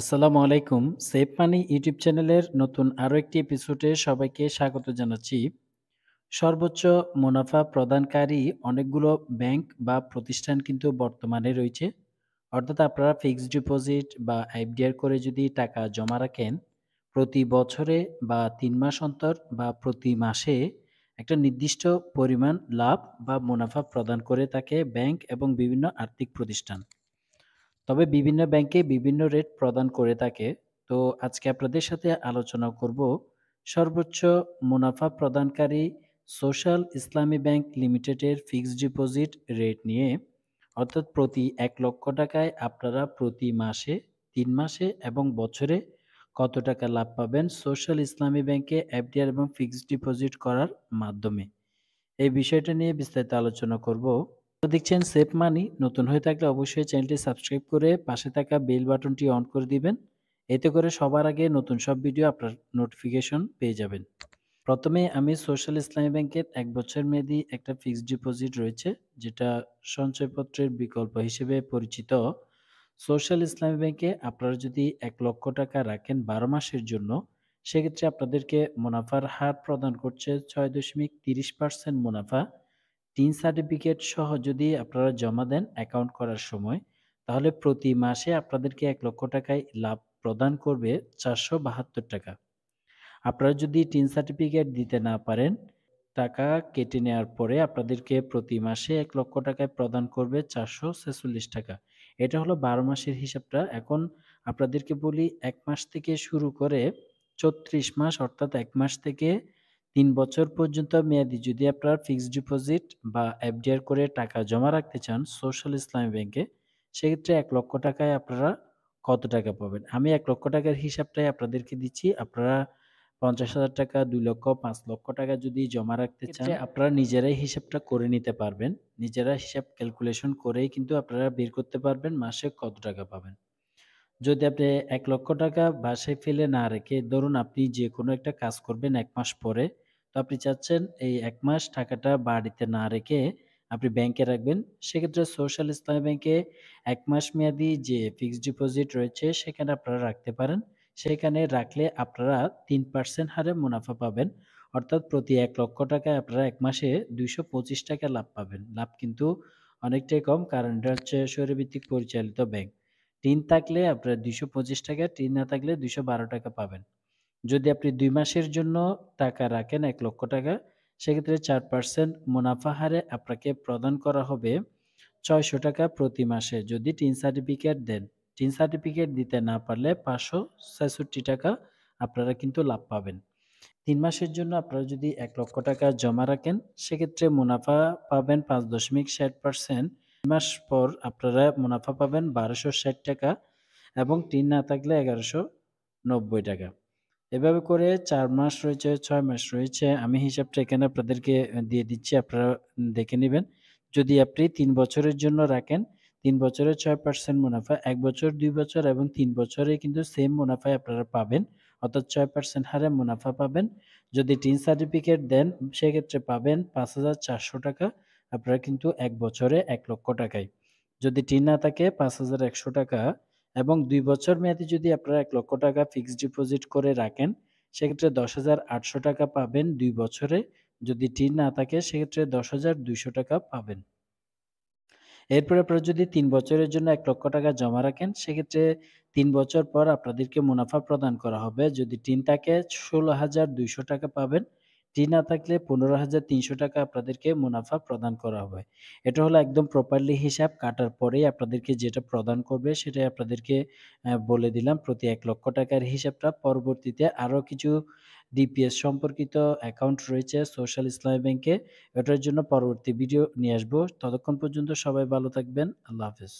আসসালামু আলাইকুম সেফ মানি ইউটিউব চ্যানেলের নতুন আরও একটি এপিসোডে সবাইকে স্বাগত জানাচ্ছি সর্বোচ্চ মুনাফা প্রদানকারী অনেকগুলো ব্যাংক বা প্রতিষ্ঠান কিন্তু বর্তমানে রয়েছে অর্থাৎ আপনারা ফিক্সড ডিপোজিট বা এফডিআর করে যদি টাকা জমা রাখেন প্রতি বছরে বা তিন মাস অন্তর বা প্রতি মাসে একটা নির্দিষ্ট পরিমাণ লাভ বা মুনাফা প্রদান করে থাকে ব্যাংক এবং বিভিন্ন আর্থিক প্রতিষ্ঠান তবে বিভিন্ন ব্যাংকে বিভিন্ন রেট প্রদান করে থাকে তো আজকে আপনাদের সাথে আলোচনা করব সর্বোচ্চ মুনাফা প্রদানকারী সোশ্যাল ইসলামী ব্যাংক লিমিটেডের ফিক্সড ডিপোজিট রেট নিয়ে অর্থাৎ প্রতি এক লক্ষ টাকায় আপনারা প্রতি মাসে তিন মাসে এবং বছরে কত টাকা লাভ পাবেন সোশ্যাল ইসলামী ব্যাংকে এফডিআর এবং ফিক্সড ডিপোজিট করার মাধ্যমে এই বিষয়টা নিয়ে বিস্তারিত আলোচনা করব দেখছেন সেফ মানি নতুন হয়ে থাকলে অবশ্যই চ্যানেলটি সাবস্ক্রাইব করে পাশে থাকা বেল বাটনটি অন করে দিবেন এতে করে সবার আগে নতুন সব ভিডিও আপনার নোটিফিকেশন পেয়ে যাবেন প্রথমে আমি সোশ্যাল ইসলামী ব্যাংকের এক বছর মেয়াদি একটা ফিক্সড ডিপোজিট রয়েছে যেটা সঞ্চয়পত্রের বিকল্প হিসেবে পরিচিত সোশ্যাল ইসলামী ব্যাংকে আপনারা যদি এক লক্ষ টাকা রাখেন বারো মাসের জন্য সেক্ষেত্রে আপনাদেরকে মুনাফার হার প্রদান করছে ছয় দশমিক তিরিশ পার্সেন্ট মুনাফা তিন সার্টিফিকেট সহ যদি আপনারা জমা দেন অ্যাকাউন্ট করার সময় তাহলে প্রতি মাসে আপনাদেরকে এক লক্ষ টাকায় লাভ প্রদান করবে চারশো বাহাত্তর টাকা আপনারা যদি টিন সার্টিফিকেট দিতে না পারেন টাকা কেটে নেওয়ার পরে আপনাদেরকে প্রতি মাসে এক লক্ষ টাকায় প্রদান করবে চারশো ছেচল্লিশ টাকা এটা হলো বারো মাসের হিসাবটা এখন আপনাদেরকে বলি এক মাস থেকে শুরু করে চত্রিশ মাস অর্থাৎ এক মাস থেকে তিন বছর পর্যন্ত মেয়াদি যদি আপনারা ফিক্সড ডিপোজিট বা এফডিআর করে টাকা জমা রাখতে চান সোশ্যাল ইসলামী ব্যাংকে সেক্ষেত্রে এক লক্ষ টাকায় আপনারা কত টাকা পাবেন আমি এক লক্ষ টাকার হিসাবটাই আপনাদেরকে দিচ্ছি আপনারা পঞ্চাশ হাজার টাকা দুই লক্ষ পাঁচ লক্ষ টাকা যদি জমা রাখতে চান আপনারা নিজেরাই হিসাবটা করে নিতে পারবেন নিজেরা হিসাব ক্যালকুলেশন করেই কিন্তু আপনারা বের করতে পারবেন মাসে কত টাকা পাবেন যদি আপনি এক লক্ষ টাকা বাসায় ফেলে না রেখে ধরুন আপনি যে কোনো একটা কাজ করবেন এক মাস পরে আপনি চাচ্ছেন এই এক মাস টাকাটা বাড়িতে না রেখে আপনি ব্যাংকে রাখবেন সেক্ষেত্রে সোশ্যাল ইসলামী ব্যাংকে এক মাস মেয়াদি যে ফিক্সড ডিপোজিট রয়েছে সেখানে আপনারা রাখতে পারেন সেখানে রাখলে আপনারা তিন পার্সেন্ট হারে মুনাফা পাবেন অর্থাৎ প্রতি এক লক্ষ টাকায় আপনারা এক মাসে দুইশো পঁচিশ টাকা লাভ পাবেন লাভ কিন্তু অনেকটাই কম কারণ এটা হচ্ছে শরীরভিত্তিক পরিচালিত ব্যাংক টিন থাকলে আপনারা দুইশো পঁচিশ টাকা ঋণ না থাকলে দুইশো বারো টাকা পাবেন যদি আপনি দুই মাসের জন্য টাকা রাখেন এক লক্ষ টাকা সেক্ষেত্রে চার পার্সেন্ট মুনাফা হারে আপনাকে প্রদান করা হবে ছয়শো টাকা প্রতি মাসে যদি টিন সার্টিফিকেট দেন টিন সার্টিফিকেট দিতে না পারলে পাঁচশো ছেষট্টি টাকা আপনারা কিন্তু লাভ পাবেন তিন মাসের জন্য আপনারা যদি এক লক্ষ টাকা জমা রাখেন সেক্ষেত্রে মুনাফা পাবেন পাঁচ দশমিক ষাট পার্সেন্ট মাস পর আপনারা মুনাফা পাবেন বারোশো ষাট টাকা এবং টিন না থাকলে এগারোশো নব্বই টাকা এভাবে করে চার মাস রয়েছে ছয় মাস রয়েছে আমি হিসাবটা এখানে আপনাদেরকে দিয়ে দিচ্ছি আপনারা দেখে নেবেন যদি আপনি তিন বছরের জন্য রাখেন তিন বছরে ছয় পার্সেন্ট মুনাফা এক বছর দুই বছর এবং তিন বছরে কিন্তু সেম মুনাফায় আপনারা পাবেন অর্থাৎ ছয় পার্সেন্ট হারে মুনাফা পাবেন যদি টিন সার্টিফিকেট দেন সেক্ষেত্রে পাবেন পাঁচ হাজার চারশো টাকা আপনারা কিন্তু এক বছরে এক লক্ষ টাকায় যদি টিন না থাকে পাঁচ হাজার একশো টাকা এবং দুই বছর মেয়াদি যদি আপনারা এক লক্ষ টাকা ফিক্সড ডিপোজিট করে রাখেন সেক্ষেত্রে দশ হাজার আটশো টাকা পাবেন দুই বছরে যদি টি না থাকে সেক্ষেত্রে দশ হাজার দুইশো টাকা পাবেন এরপরে আপনারা যদি তিন বছরের জন্য এক লক্ষ টাকা জমা রাখেন সেক্ষেত্রে তিন বছর পর আপনাদেরকে মুনাফা প্রদান করা হবে যদি টিন থাকে ষোলো হাজার দুইশো টাকা পাবেন টি না থাকলে পনেরো হাজার তিনশো টাকা আপনাদেরকে মুনাফা প্রদান করা হবে এটা হলো একদম প্রপারলি হিসাব কাটার পরেই আপনাদেরকে যেটা প্রদান করবে সেটাই আপনাদেরকে বলে দিলাম প্রতি এক লক্ষ টাকার হিসাবটা পরবর্তীতে আরও কিছু ডিপিএস সম্পর্কিত অ্যাকাউন্ট রয়েছে সোশ্যাল ইসলামী ব্যাংকে এটার জন্য পরবর্তী ভিডিও নিয়ে আসবো ততক্ষণ পর্যন্ত সবাই ভালো থাকবেন আল্লাহ হাফেজ